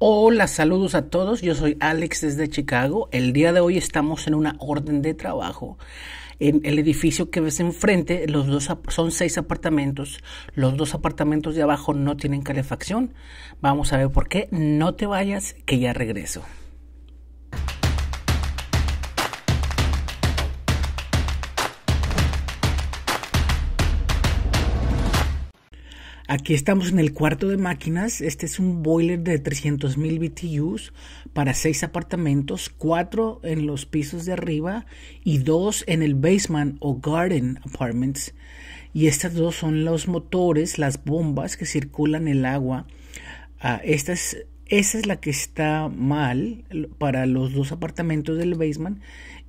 Hola, saludos a todos. Yo soy Alex desde Chicago. El día de hoy estamos en una orden de trabajo. En el edificio que ves enfrente, los dos son seis apartamentos. Los dos apartamentos de abajo no tienen calefacción. Vamos a ver por qué. No te vayas, que ya regreso. Aquí estamos en el cuarto de máquinas. Este es un boiler de 300.000 BTUs para seis apartamentos, cuatro en los pisos de arriba y dos en el basement o garden apartments. Y estas dos son los motores, las bombas que circulan el agua. Ah, esta es, esa es la que está mal para los dos apartamentos del basement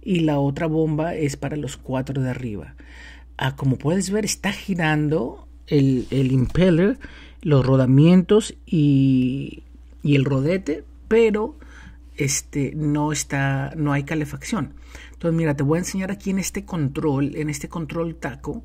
y la otra bomba es para los cuatro de arriba. Ah, como puedes ver, está girando el, impeller, los rodamientos y, el rodete, pero este, no, está, no hay calefacción. Entonces, mira, te voy a enseñar aquí en este control, en este control taco,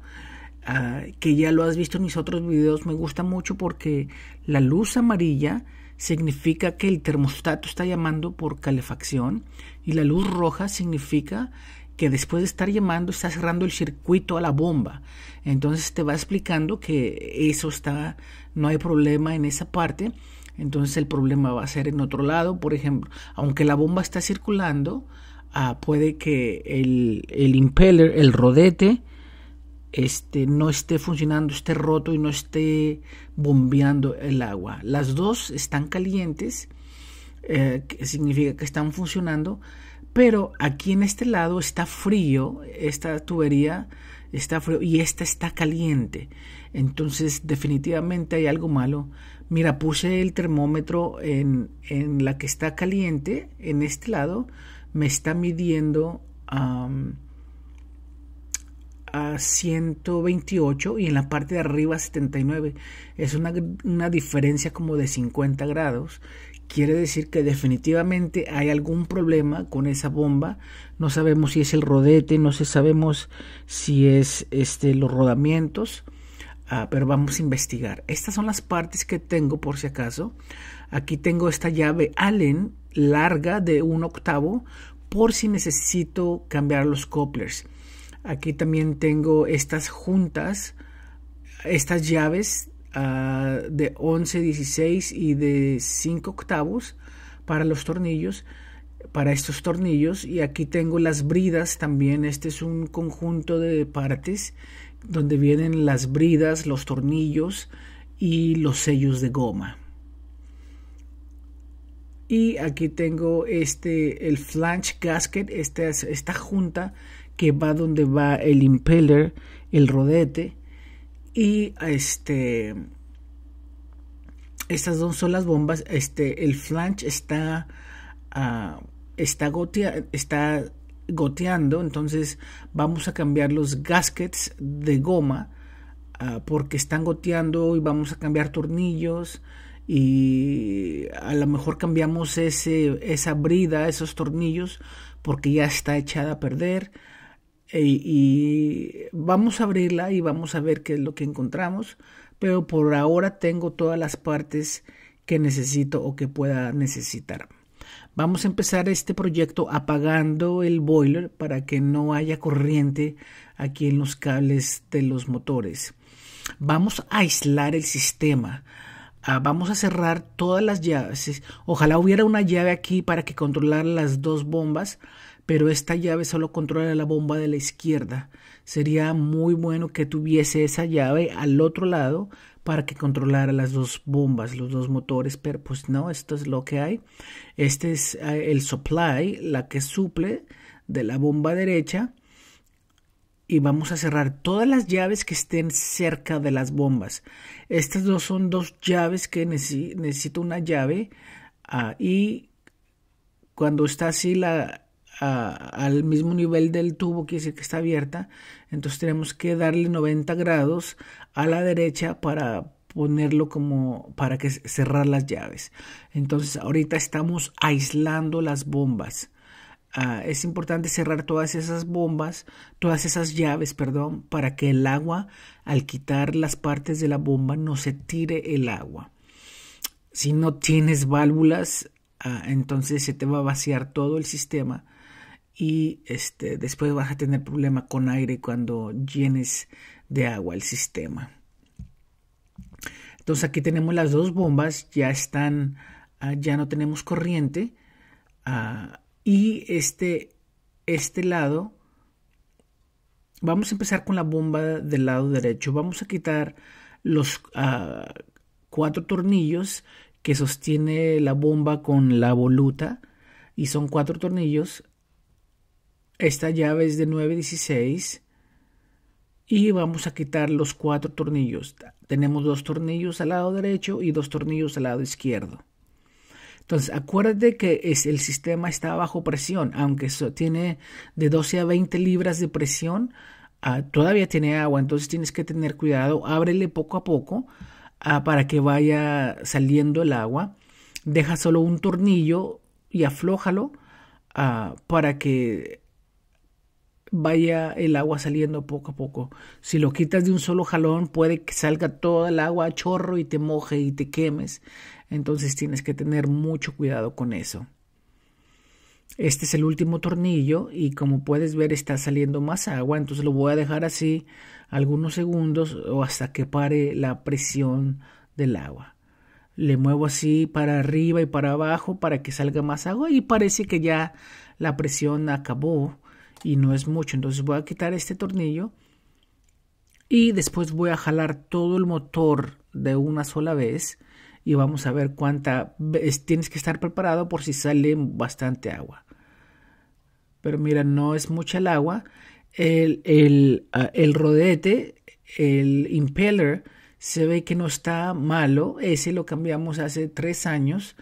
ah, que ya lo has visto en mis otros videos, me gusta mucho porque la luz amarilla significa que el termostato está llamando por calefacción y la luz roja significa que después de estar llamando está cerrando el circuito a la bomba. Entonces te va explicando que eso está, no hay problema en esa parte. Entonces el problema va a ser en otro lado, por ejemplo, aunque la bomba está circulando, ah, puede que el, el, impeller, el rodete, este, no esté funcionando, esté roto y no esté bombeando el agua. Las dos están calientes, eh, significa que están funcionando, pero aquí en este lado está frío, esta tubería está frío y esta está caliente. Entonces definitivamente hay algo malo. Mira, puse el termómetro en, en la que está caliente, en este lado, me está midiendo a 128 y en la parte de arriba 79. Es una, una diferencia como de 50 grados quiere decir que definitivamente hay algún problema con esa bomba. No sabemos si es el rodete, no sé, sabemos si es este, los rodamientos, ah, pero vamos a investigar. Estas son las partes que tengo por si acaso. Aquí tengo esta llave Allen larga de un octavo por si necesito cambiar los couplers. Aquí también tengo estas juntas, estas llaves Ah, de 11, 16 y de 5 octavos para los tornillos, para estos tornillos. Y aquí tengo las bridas también. Este es un conjunto de partes donde vienen las bridas, los tornillos y los sellos de goma. Y aquí tengo este, el flange gasket, esta junta que va donde va el impeller, el rodete y este. Estas dos son las bombas. Este, el flange está. Ah, está, gotea, está goteando. Entonces vamos a cambiar los gaskets de goma. Ah, porque están goteando. Y vamos a cambiar tornillos. Y a lo mejor cambiamos ese, esa brida, esos tornillos. Porque ya está echada a perder e, y vamos a abrirla y vamos a ver qué es lo que encontramos, pero por ahora tengo todas las partes que necesito o que pueda necesitar. Vamos a empezar este proyecto apagando el boiler para que no haya corriente aquí en los cables de los motores. Vamos a aislar el sistema. Ah, vamos a cerrar todas las llaves. Ojalá hubiera una llave aquí para que controlar las dos bombas pero esta llave solo controla la bomba de la izquierda. Sería muy bueno que tuviese esa llave al otro lado para que controlara las dos bombas, los dos motores, pero pues no, esto es lo que hay. Este es ah, el supply, la que suple de la bomba derecha. Y vamos a cerrar todas las llaves que estén cerca de las bombas. Estas dos son dos llaves que necesito una llave. Ah, y cuando está así la, al mismo nivel del tubo, quiere decir que está abierta. Entonces tenemos que darle 90 grados a la derecha para ponerlo como para que cerrar las llaves. Entonces ahorita estamos aislando las bombas. Ah, es importante cerrar todas esas bombas, todas esas llaves, perdón, para que el agua, al quitar las partes de la bomba, no se tire el agua. Si no tienes válvulas, ah, entonces se te va a vaciar todo el sistema y este, después vas a tener problema con aire cuando llenes de agua el sistema. Entonces aquí tenemos las dos bombas, ya están, ah, ya no tenemos corriente ah, y este, este lado, vamos a empezar con la bomba del lado derecho, vamos a quitar los ah, cuatro tornillos que sostiene la bomba con la voluta y son cuatro tornillos esta llave es de 9.16 y vamos a quitar los cuatro tornillos. Tenemos dos tornillos al lado derecho y dos tornillos al lado izquierdo. Entonces, acuérdate que es, el sistema está bajo presión, aunque tiene de 12 a 20 libras de presión, ah, todavía tiene agua, entonces tienes que tener cuidado, ábrele poco a poco ah, para que vaya saliendo el agua, deja solo un tornillo y aflójalo ah, para que vaya el agua saliendo poco a poco. Si lo quitas de un solo jalón, puede que salga toda el agua a chorro y te moje y te quemes. Entonces tienes que tener mucho cuidado con eso. Este es el último tornillo y como puedes ver está saliendo más agua, entonces lo voy a dejar así algunos segundos o hasta que pare la presión del agua. Le muevo así para arriba y para abajo para que salga más agua y parece que ya la presión acabó y no es mucho. Entonces voy a quitar este tornillo y después voy a jalar todo el motor de una sola vez y vamos a ver cuánta tienes que estar preparado por si sale bastante agua. Pero mira, no es mucha el agua. El, el, ah, el rodete, el impeller, se ve que no está malo. Ese lo cambiamos hace tres años.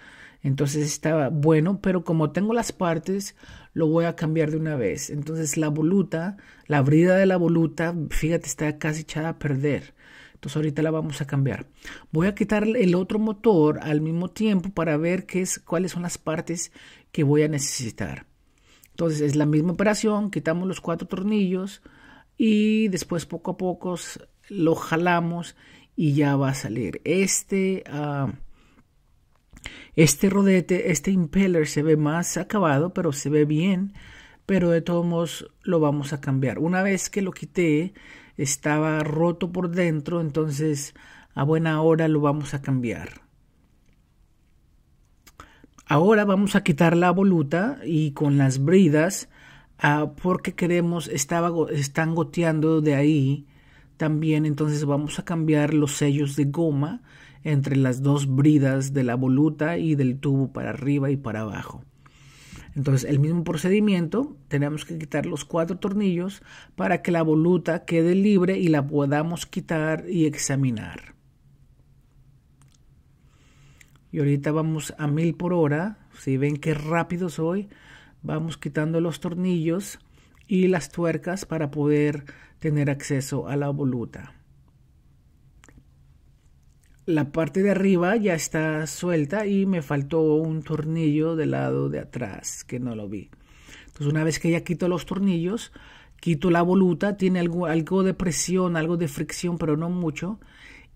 Entonces estaba bueno, pero como tengo las partes, lo voy a cambiar de una vez. Entonces la voluta, la brida de la voluta, fíjate, está casi echada a perder. Entonces ahorita la vamos a cambiar. Voy a quitar el otro motor al mismo tiempo para ver qué es, cuáles son las partes que voy a necesitar. Entonces es la misma operación, quitamos los cuatro tornillos y después poco a poco lo jalamos y ya va a salir. Este... Ah, este rodete, este impeller se ve más acabado, pero se ve bien, pero de todos modos lo vamos a cambiar. Una vez que lo quité, estaba roto por dentro, entonces a buena hora lo vamos a cambiar. Ahora vamos a quitar la voluta y con las bridas, ah, porque queremos, estaba, están goteando de ahí también entonces vamos a cambiar los sellos de goma entre las dos bridas de la voluta y del tubo para arriba y para abajo. Entonces, el mismo procedimiento, tenemos que quitar los cuatro tornillos para que la voluta quede libre y la podamos quitar y examinar. Y ahorita vamos a mil por hora, si ven qué rápido soy, vamos quitando los tornillos y las tuercas para poder tener acceso a la voluta. La parte de arriba ya está suelta y me faltó un tornillo del lado de atrás que no lo vi. Entonces una vez que ya quito los tornillos, quito la voluta, tiene algo, algo de presión, algo de fricción, pero no mucho.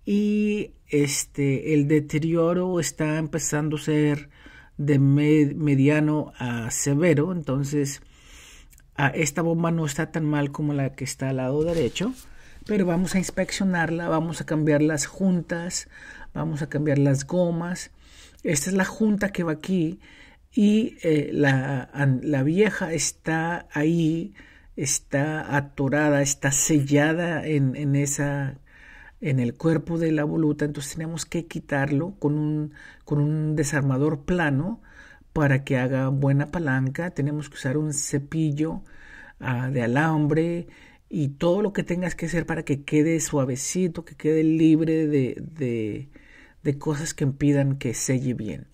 Y este, el deterioro está empezando a ser de mediano a severo, entonces Ah, esta bomba no está tan mal como la que está al lado derecho, pero vamos a inspeccionarla, vamos a cambiar las juntas, vamos a cambiar las gomas. Esta es la junta que va aquí y eh, la, la vieja está ahí, está atorada, está sellada en, en esa en el cuerpo de la voluta, entonces tenemos que quitarlo con un, con un desarmador plano para que haga buena palanca tenemos que usar un cepillo ah, de alambre y todo lo que tengas que hacer para que quede suavecito, que quede libre de, cosas que impidan que selle bien.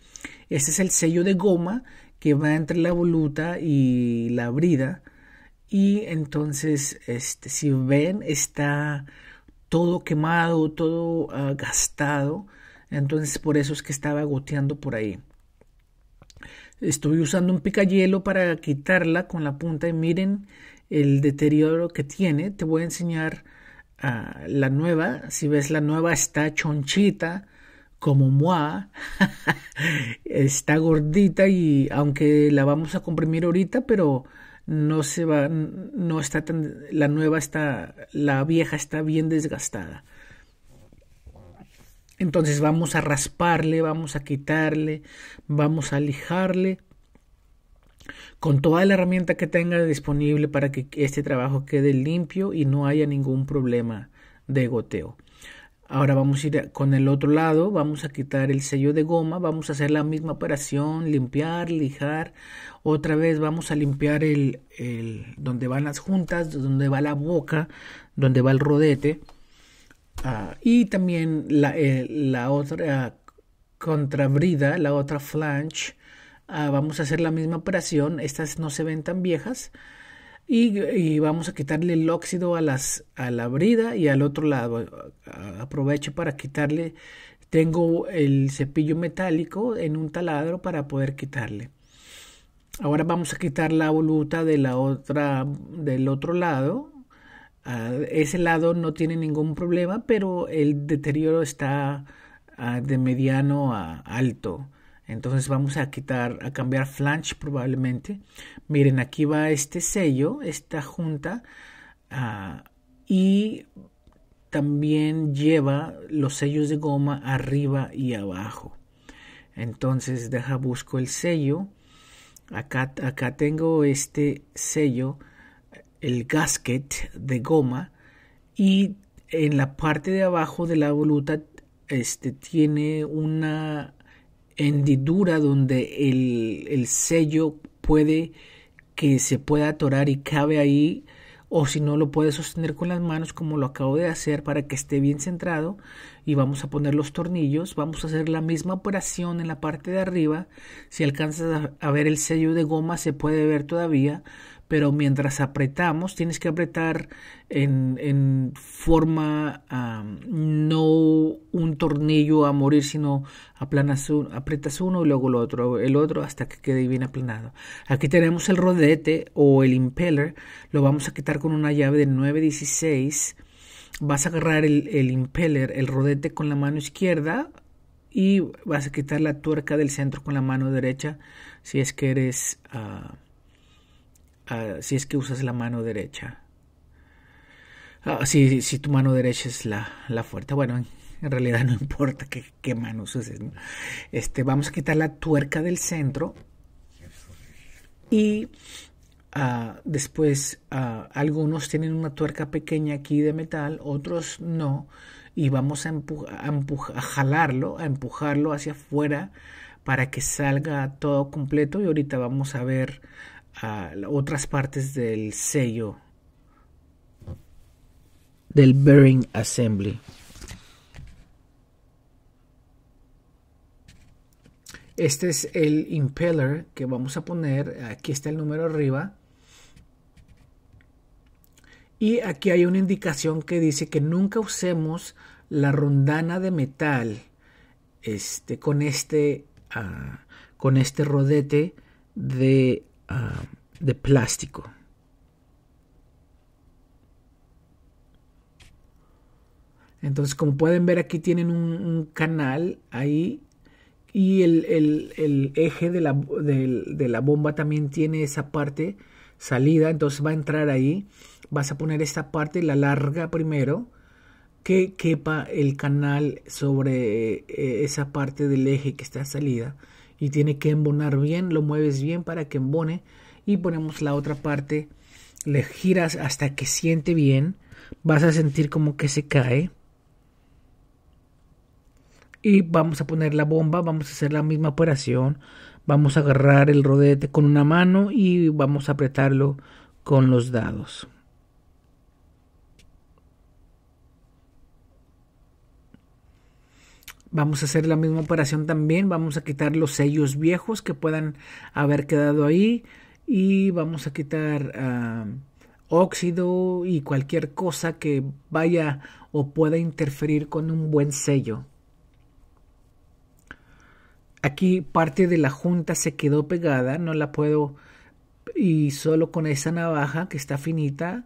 Este es el sello de goma que va entre la voluta y la brida. Y entonces, este, si ven, está todo quemado, todo ah, gastado. Entonces, por eso es que estaba goteando por ahí. Estoy usando un picayelo para quitarla con la punta y miren el deterioro que tiene. Te voy a enseñar a ah, la nueva. Si ves la nueva está chonchita como moi. está gordita y aunque la vamos a comprimir ahorita, pero no se va, no está tan, la nueva está, la vieja está bien desgastada. Entonces vamos a rasparle, vamos a quitarle, vamos a lijarle con toda la herramienta que tenga disponible para que este trabajo quede limpio y no haya ningún problema de goteo. Ahora vamos a ir con el otro lado, vamos a quitar el sello de goma, vamos a hacer la misma operación, limpiar, lijar, otra vez vamos a limpiar el, el donde van las juntas, donde va la boca, donde va el rodete Ah. y también la, eh, la otra contrabrida, la otra flange, ah, vamos a hacer la misma operación, estas no se ven tan viejas, y, vamos a quitarle el óxido a, las, a la brida y al otro lado. Aprovecho para quitarle, tengo el cepillo metálico en un taladro para poder quitarle. Ahora vamos a quitar la voluta de la otra, del otro lado ese lado no tiene ningún problema, pero el deterioro está ah, de mediano a alto. Entonces vamos a quitar, a cambiar flange probablemente. Miren, aquí va este sello, esta junta. Ah, y también lleva los sellos de goma arriba y abajo. Entonces deja, busco el sello. Acá, acá tengo este sello el gasket de goma y en la parte de abajo de la voluta este, tiene una hendidura donde el, el sello puede que se pueda atorar y cabe ahí o si no lo puedes sostener con las manos como lo acabo de hacer para que esté bien centrado y vamos a poner los tornillos vamos a hacer la misma operación en la parte de arriba si alcanzas a ver el sello de goma se puede ver todavía pero mientras apretamos, tienes que apretar en, forma no un tornillo a morir, sino aplanas apretas uno y luego el otro, el otro hasta que quede bien aplanado. Aquí tenemos el rodete o el impeller, lo vamos a quitar con una llave de 916. Vas a agarrar el, impeller, el rodete con la mano izquierda, y vas a quitar la tuerca del centro con la mano derecha si es que eres ah, si es que usas la mano derecha. Ah, si, si, tu mano derecha es la, la fuerte. Bueno, en, realidad no importa qué, qué mano uses. Este, vamos a quitar la tuerca del centro. Y ah, después ah, algunos tienen una tuerca pequeña aquí de metal, otros no. Y vamos a, empujar... a jalarlo, a empujarlo hacia afuera para que salga todo completo y ahorita vamos a ver a otras partes del sello del Bearing Assembly. Este es el impeller que vamos a poner. Aquí está el número arriba. Y aquí hay una indicación que dice que nunca usemos la rondana de metal este, con, este, ah, con este rodete de Um, de plástico. Entonces, como pueden ver, aquí tienen un, canal ahí y el, el, el eje de la, de, la, bomba también tiene esa parte salida. Entonces va a entrar ahí. Vas a poner esta parte, la larga primero, que quepa el canal sobre eh, esa parte del eje que está salida y tiene que embonar bien, lo mueves bien para que embone y ponemos la otra parte, le giras hasta que siente bien, vas a sentir como que se cae y vamos a poner la bomba, vamos a hacer la misma operación, vamos a agarrar el rodete con una mano y vamos a apretarlo con los dados. Vamos a hacer la misma operación también, vamos a quitar los sellos viejos que puedan haber quedado ahí y vamos a quitar ah, óxido y cualquier cosa que vaya o pueda interferir con un buen sello. Aquí parte de la junta se quedó pegada, no la puedo y solo con esa navaja que está finita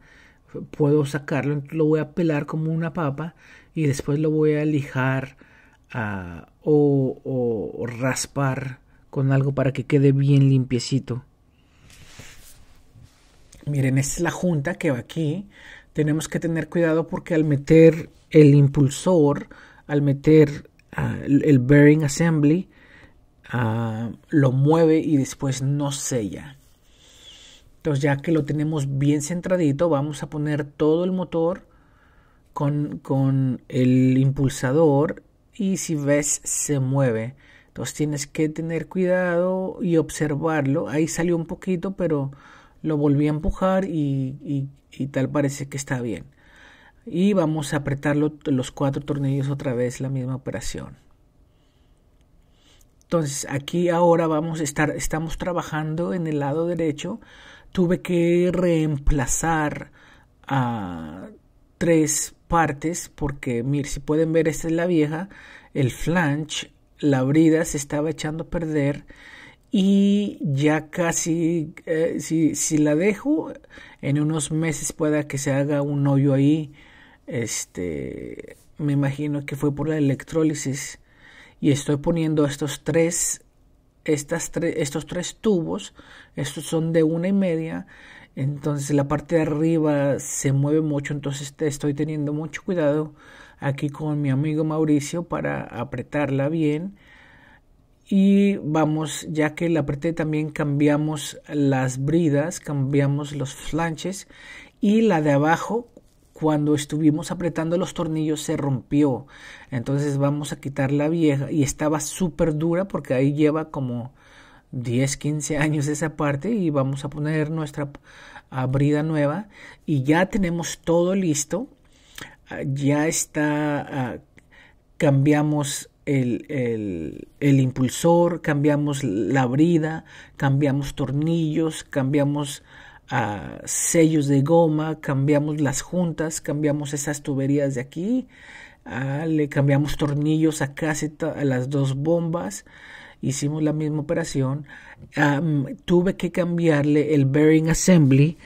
puedo sacarlo, lo voy a pelar como una papa y después lo voy a lijar o, raspar con algo para que quede bien limpiecito. Miren, esta es la junta que va aquí. Tenemos que tener cuidado porque al meter el impulsor, al meter ah, el bearing assembly, ah, lo mueve y después no sella. Entonces ya que lo tenemos bien centradito, vamos a poner todo el motor con, con el impulsador y si ves se mueve. Entonces tienes que tener cuidado y observarlo. Ahí salió un poquito, pero lo volví a empujar y, tal parece que está bien. Y vamos a apretar los cuatro tornillos otra vez, la misma operación. Entonces aquí ahora vamos a estar, estamos trabajando en el lado derecho. Tuve que reemplazar a tres partes, porque miren, si pueden ver, esta es la vieja, el flange, la brida se estaba echando a perder y ya casi, eh, si, si, la dejo, en unos meses pueda que se haga un hoyo ahí, este, me imagino que fue por la electrólisis y estoy poniendo estos tres, estas tres estos tres tubos, estos son de una y media entonces la parte de arriba se mueve mucho, entonces estoy teniendo mucho cuidado aquí con mi amigo Mauricio para apretarla bien. Y vamos, ya que la apreté también cambiamos las bridas, cambiamos los flanches y la de abajo cuando estuvimos apretando los tornillos se rompió. Entonces vamos a quitar la vieja y estaba súper dura porque ahí lleva como 10, 15 años de esa parte y vamos a poner nuestra abrida nueva y ya tenemos todo listo. Ah, ya está, ah, cambiamos el, el, impulsor, cambiamos la abrida, cambiamos tornillos, cambiamos ah, sellos de goma, cambiamos las juntas, cambiamos esas tuberías de aquí, le cambiamos tornillos acá a las dos bombas hicimos la misma operación. tuve que cambiarle el bearing assembly,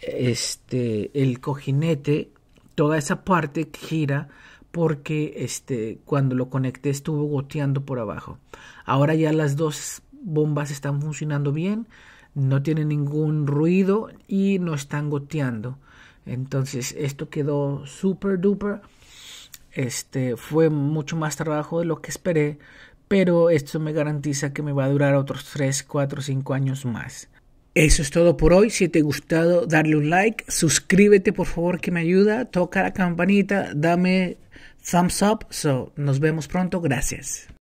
este, el cojinete, toda esa parte que gira porque este, cuando lo conecté estuvo goteando por abajo. Ahora ya las dos bombas están funcionando bien, no tienen ningún ruido y no están goteando. Entonces esto quedó super duper. Este fue mucho más trabajo de lo que esperé, pero esto me garantiza que me va a durar otros 3, 4, 5 años más. Eso es todo por hoy. Si te ha gustado, darle un like, suscríbete por favor que me ayuda, toca la campanita, dame thumbs up. So, nos vemos pronto. Gracias.